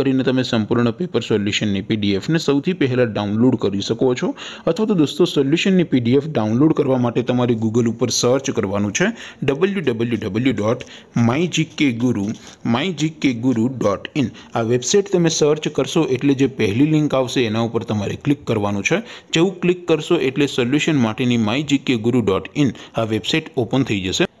કરીને તમે સંપૂર્ણ પેપર સોલ્યુશનની પીડીએફને સૌથી પહેલાં ડાઉનલોડ કરી શકો છો અથવા તો દોસ્તો સોલ્યુશનની પીડીએફ ડાઉનલોડ કરવા માટે તમારે ગૂગલ ઉપર સર્ચ કરવાનું છે W W W dot my G K guru my G K guru dot in આ વેબસાઇટ તમે સર્ચ કરશો એટલે જે પહેલી લિંક આવશે એના ઉપર તમારે ક્લિક કરવાનું છે જેવું ક્લિક કરશો એટલે સોલ્યુશન માટેની my G K guru dot in આ વેબસાઇટ ઓપન થઈ જશે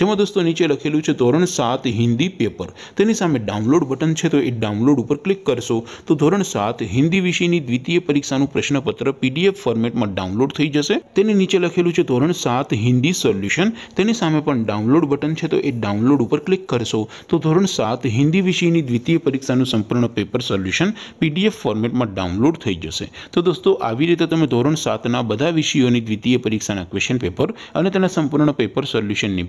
જેમાં દોસ્તો નીચે લખેલું છે ધોરણ સાત હિન્દી પેપર તેની સામે ડાઉનલોડ બટન છે તો એ ડાઉનલોડ ઉપર ક્લિક કરશો તો ધોરણ સાત હિન્દી વિષયની દ્વિતીય પરીક્ષાનું પ્રશ્નપત્ર પીડીએફ ફોર્મેટમાં ડાઉનલોડ થઈ જશે તેની નીચે લખેલું છે ધોરણ સાત હિન્દી સોલ્યુશન તેની સામે પણ ડાઉનલોડ બટન છે તો એ ડાઉનલોડ ઉપર ક્લિક કરશો તો ધોરણ સાત હિન્દી વિષયની દ્વિતીય પરીક્ષાનું સંપૂર્ણ પેપર સોલ્યુશન પીડીએફ ફોર્મેટમાં ડાઉનલોડ થઈ જશે તો દોસ્તો આવી રીતે તમે ધોરણ સાતના બધા વિષયોની દ્વિતીય પરીક્ષાના ક્વેશ્ચન પેપર અને તેના સંપૂર્ણ પેપર સોલ્યુશનની